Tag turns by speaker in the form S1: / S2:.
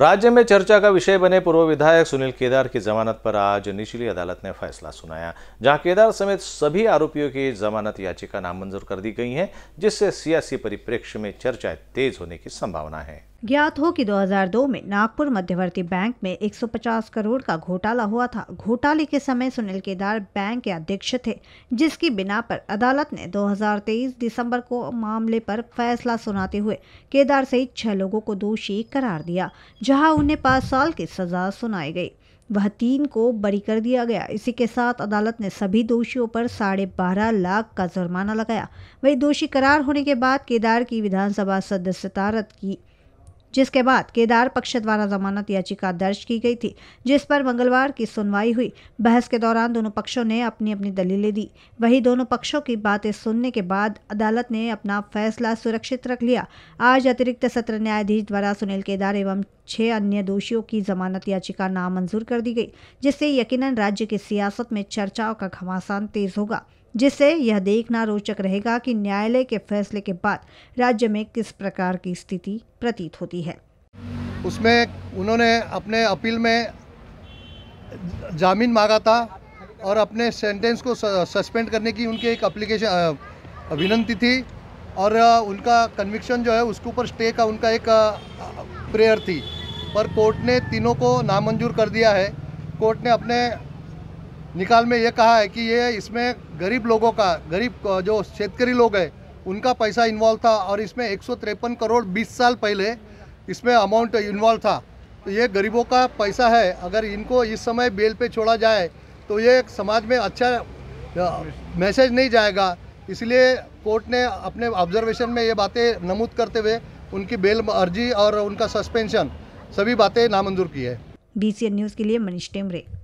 S1: राज्य में चर्चा का विषय बने पूर्व विधायक सुनील केदार की जमानत पर आज निचली अदालत ने फैसला सुनाया जहां केदार समेत सभी आरोपियों की जमानत याचिका नामंजूर कर दी गई है जिससे सियासी परिप्रेक्ष्य में चर्चाएं तेज होने की संभावना है
S2: ज्ञात हो कि 2002 में नागपुर मध्यवर्ती बैंक में 150 करोड़ का घोटाला हुआ था घोटाले के समय सुनील केदार बैंक के अध्यक्ष थे जिसकी बिना पर अदालत ने 2023 दिसंबर को मामले पर फैसला सुनाते हुए केदार सहित छह लोगों को दोषी करार दिया जहां उन्हें पाँच साल की सजा सुनाई गई वह तीन को बरी कर दिया गया इसी के साथ अदालत ने सभी दोषियों पर साढ़े बारह लाख का जुर्माना लगाया वही दोषी करार होने के बाद केदार की विधानसभा सदस्यता रद्द की जिसके बाद केदार पक्ष द्वारा जमानत याचिका दर्ज की गई थी जिस पर मंगलवार की सुनवाई हुई बहस के दौरान दोनों पक्षों ने अपनी अपनी दलीलें दी वही दोनों पक्षों की बातें सुनने के बाद अदालत ने अपना फैसला सुरक्षित रख लिया आज अतिरिक्त सत्र न्यायाधीश द्वारा सुनील केदार एवं छह अन्य दोषियों की जमानत याचिका नामंजूर कर दी गई जिससे यकीन राज्य की सियासत में चर्चाओं का घमासान तेज होगा जिससे यह देखना रोचक रहेगा कि न्यायालय के फैसले के बाद राज्य में किस प्रकार की स्थिति प्रतीत होती है उसमें
S3: उन्होंने अपने अपील में जामीन मांगा था और अपने सेंटेंस को सस्पेंड करने की उनकी एक अप्लीकेशन विनंती थी और उनका कन्विक्शन जो है उसके ऊपर स्टे का उनका एक प्रेयर थी पर कोर्ट ने तीनों को नामंजूर कर दिया है कोर्ट ने अपने निकाल में ये कहा है कि ये इसमें गरीब लोगों का गरीब जो शेतकरी लोग हैं उनका पैसा इन्वॉल्व था और इसमें एक करोड़ 20 साल पहले इसमें अमाउंट इन्वॉल्व था तो ये गरीबों का पैसा है अगर इनको इस समय बेल पे छोड़ा जाए तो ये समाज में अच्छा मैसेज नहीं जाएगा इसलिए कोर्ट ने अपने ऑब्जर्वेशन में ये बातें नमूद करते हुए उनकी बेल अर्जी और उनका सस्पेंशन सभी बातें नामंजूर की है
S2: बी न्यूज़ के लिए मनीष टेमरे